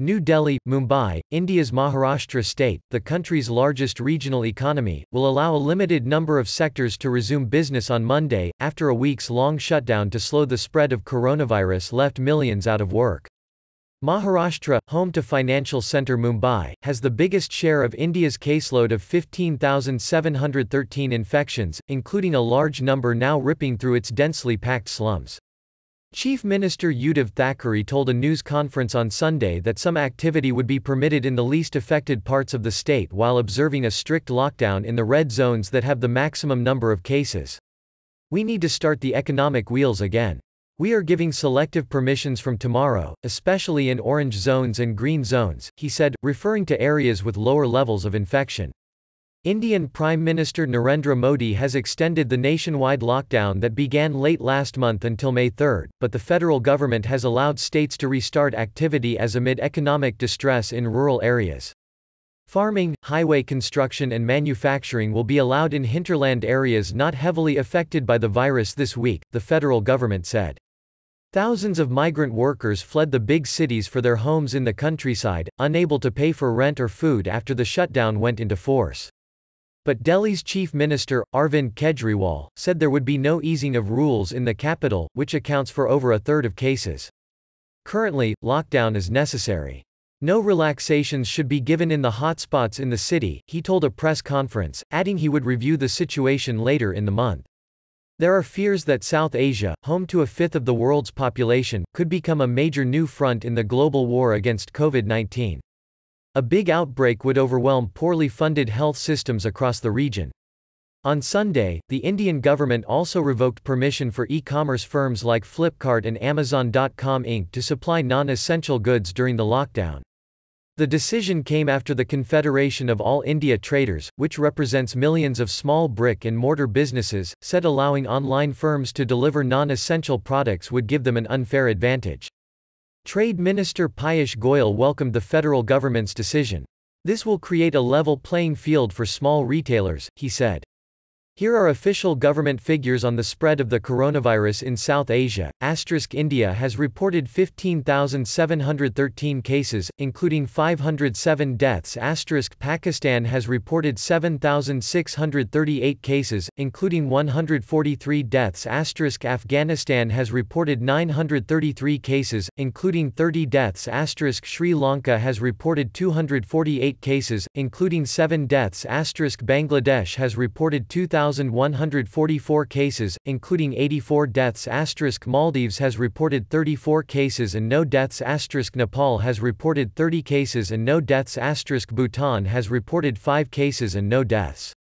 New Delhi, Mumbai, India's Maharashtra state, the country's largest regional economy, will allow a limited number of sectors to resume business on Monday, after a week's long shutdown to slow the spread of coronavirus left millions out of work. Maharashtra, home to financial centre Mumbai, has the biggest share of India's caseload of 15,713 infections, including a large number now ripping through its densely packed slums. Chief Minister Uddhav Thackeray told a news conference on Sunday that some activity would be permitted in the least affected parts of the state while observing a strict lockdown in the red zones that have the maximum number of cases. We need to start the economic wheels again. We are giving selective permissions from tomorrow, especially in orange zones and green zones, he said, referring to areas with lower levels of infection. Indian Prime Minister Narendra Modi has extended the nationwide lockdown that began late last month until May 3, but the federal government has allowed states to restart activity as amid economic distress in rural areas. Farming, highway construction and manufacturing will be allowed in hinterland areas not heavily affected by the virus this week, the federal government said. Thousands of migrant workers fled the big cities for their homes in the countryside, unable to pay for rent or food after the shutdown went into force. But Delhi's chief minister, Arvind Kejriwal, said there would be no easing of rules in the capital, which accounts for over a third of cases. Currently, lockdown is necessary. No relaxations should be given in the hotspots in the city, he told a press conference, adding he would review the situation later in the month. There are fears that South Asia, home to a fifth of the world's population, could become a major new front in the global war against COVID 19. A big outbreak would overwhelm poorly funded health systems across the region. On Sunday, the Indian government also revoked permission for e-commerce firms like Flipkart and Amazon.com Inc. to supply non-essential goods during the lockdown. The decision came after the Confederation of All India Traders, which represents millions of small brick and mortar businesses, said allowing online firms to deliver non essential products would give them an unfair advantage. Trade Minister Piyush Goyal welcomed the federal government's decision. This will create a level playing field for small retailers, he said. Here are official government figures on the spread of the coronavirus in South Asia. Asterisk India has reported 15,713 cases, including 507 deaths. Asterisk Pakistan has reported 7,638 cases, including 143 deaths. Asterisk Afghanistan has reported 933 cases, including 30 deaths. Asterisk Sri Lanka has reported 248 cases, including 7 deaths. Asterisk Bangladesh has reported 2,000 1,144 cases, including 84 deaths Maldives has reported 34 cases and no deaths Nepal has reported 30 cases and no deaths Bhutan has reported 5 cases and no deaths.